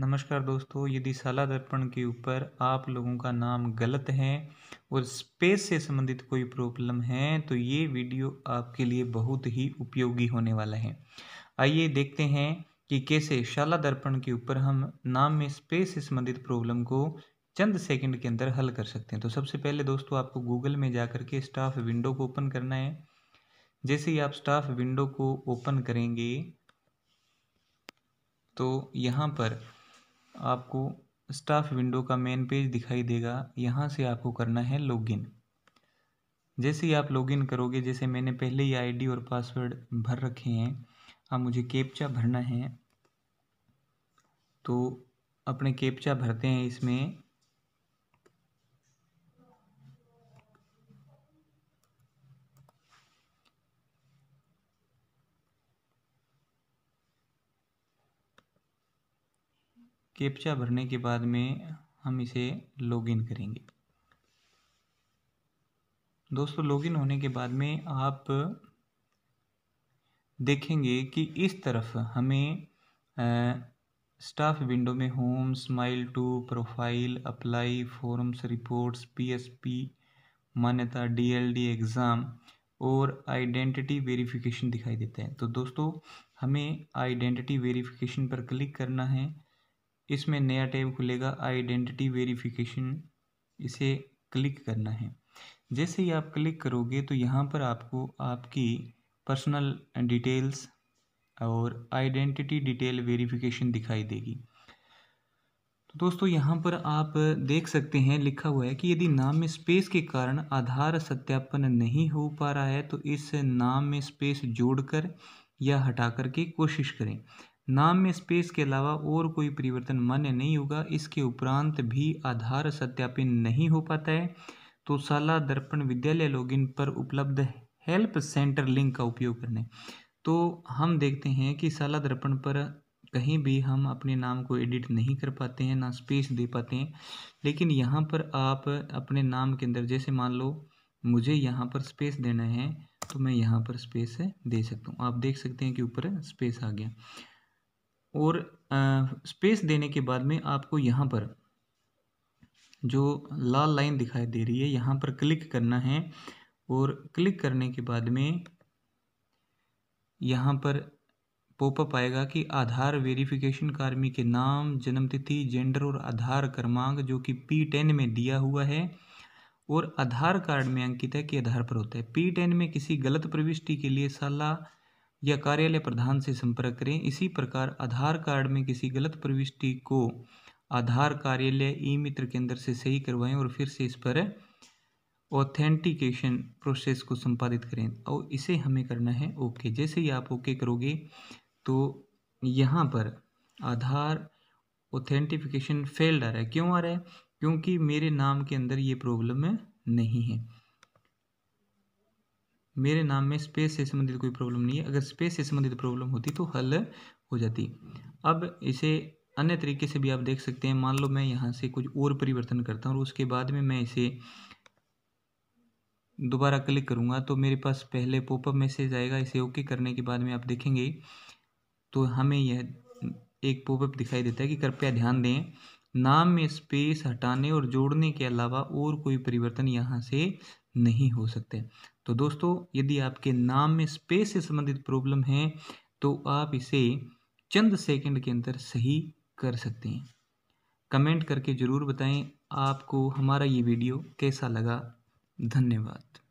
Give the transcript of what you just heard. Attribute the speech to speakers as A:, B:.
A: नमस्कार दोस्तों यदि सलाह दर्पण के ऊपर आप लोगों का नाम गलत है और स्पेस से संबंधित कोई प्रॉब्लम है तो ये वीडियो आपके लिए बहुत ही उपयोगी होने वाला है आइए देखते हैं कि कैसे शाला दर्पण के ऊपर हम नाम में स्पेस से संबंधित प्रॉब्लम को चंद सेकंड के अंदर हल कर सकते हैं तो सबसे पहले दोस्तों आपको गूगल में जा के स्टाफ विंडो को ओपन करना है जैसे ही आप स्टाफ विंडो को ओपन करेंगे तो यहाँ पर आपको स्टाफ विंडो का मेन पेज दिखाई देगा यहाँ से आपको करना है लॉगिन जैसे ही आप लॉगिन करोगे जैसे मैंने पहले ही आईडी और पासवर्ड भर रखे हैं अब मुझे कैप्चा भरना है तो अपने कैप्चा भरते हैं इसमें कैप्चा भरने के बाद में हम इसे लॉगिन करेंगे दोस्तों लॉगिन होने के बाद में आप देखेंगे कि इस तरफ हमें स्टाफ विंडो में home smile to profile apply forms reports PSP मान्यता डीएलडी एग्ज़ाम और आइडेंटिटी वेरिफिकेशन दिखाई देता है तो दोस्तों हमें आइडेंटिटी वेरिफिकेशन पर क्लिक करना है इसमें नया टैब खुलेगा आइडेंटिटी वेरिफिकेशन इसे क्लिक करना है जैसे ही आप क्लिक करोगे तो यहाँ पर आपको आपकी पर्सनल डिटेल्स और आइडेंटिटी डिटेल वेरिफिकेशन दिखाई देगी तो दोस्तों यहाँ पर आप देख सकते हैं लिखा हुआ है कि यदि नाम में स्पेस के कारण आधार सत्यापन नहीं हो पा रहा है तो इस नाम में स्पेस जोड़कर या हटा करके कोशिश करें नाम में स्पेस के अलावा और कोई परिवर्तन मान्य नहीं होगा इसके उपरांत भी आधार सत्यापित नहीं हो पाता है तो शाला दर्पण विद्यालय लॉगिन पर उपलब्ध हेल्प सेंटर लिंक का उपयोग करने तो हम देखते हैं कि शाला दर्पण पर कहीं भी हम अपने नाम को एडिट नहीं कर पाते हैं ना स्पेस दे पाते हैं लेकिन यहाँ पर आप अपने नाम के अंदर जैसे मान लो मुझे यहाँ पर स्पेस देना है तो मैं यहाँ पर स्पेस दे सकता हूँ आप देख सकते हैं कि ऊपर स्पेस आ गया और स्पेस देने के बाद में आपको यहाँ पर जो लाल लाइन दिखाई दे रही है यहाँ पर क्लिक करना है और क्लिक करने के बाद में यहाँ पर पॉपअप आएगा कि आधार वेरिफिकेशन कार्मी के नाम जन्मतिथि जेंडर और आधार क्रमांक जो कि पी टेन में दिया हुआ है और आधार कार्ड में अंकित है कि आधार पर होता है पी टेन में किसी गलत प्रविष्टि के लिए सलाह या कार्यालय प्रधान से संपर्क करें इसी प्रकार आधार कार्ड में किसी गलत प्रविष्टि को आधार कार्यालय ई मित्र के अंदर से सही करवाएं और फिर से इस पर ऑथेंटिकेशन प्रोसेस को संपादित करें और इसे हमें करना है ओके जैसे ही आप ओके करोगे तो यहाँ पर आधार ऑथेंटिफिकेशन फेल्ड आ रहा है क्यों आ रहा है क्योंकि मेरे नाम के अंदर ये प्रॉब्लम नहीं है मेरे नाम में स्पेस से संबंधित कोई प्रॉब्लम नहीं है अगर स्पेस से संबंधित प्रॉब्लम होती तो हल हो जाती अब इसे अन्य तरीके से भी आप देख सकते हैं मान लो मैं यहाँ से कुछ और परिवर्तन करता हूँ और उसके बाद में मैं इसे दोबारा क्लिक करूँगा तो मेरे पास पहले पॉपअप मैसेज आएगा इसे ओके करने के बाद में आप देखेंगे तो हमें यह एक पोपअप दिखाई देता है कि कृपया ध्यान दें नाम में स्पेस हटाने और जोड़ने के अलावा और कोई परिवर्तन यहाँ से नहीं हो सकते तो दोस्तों यदि आपके नाम में स्पेस से संबंधित प्रॉब्लम है तो आप इसे चंद सेकंड के अंदर सही कर सकते हैं कमेंट करके ज़रूर बताएं आपको हमारा ये वीडियो कैसा लगा धन्यवाद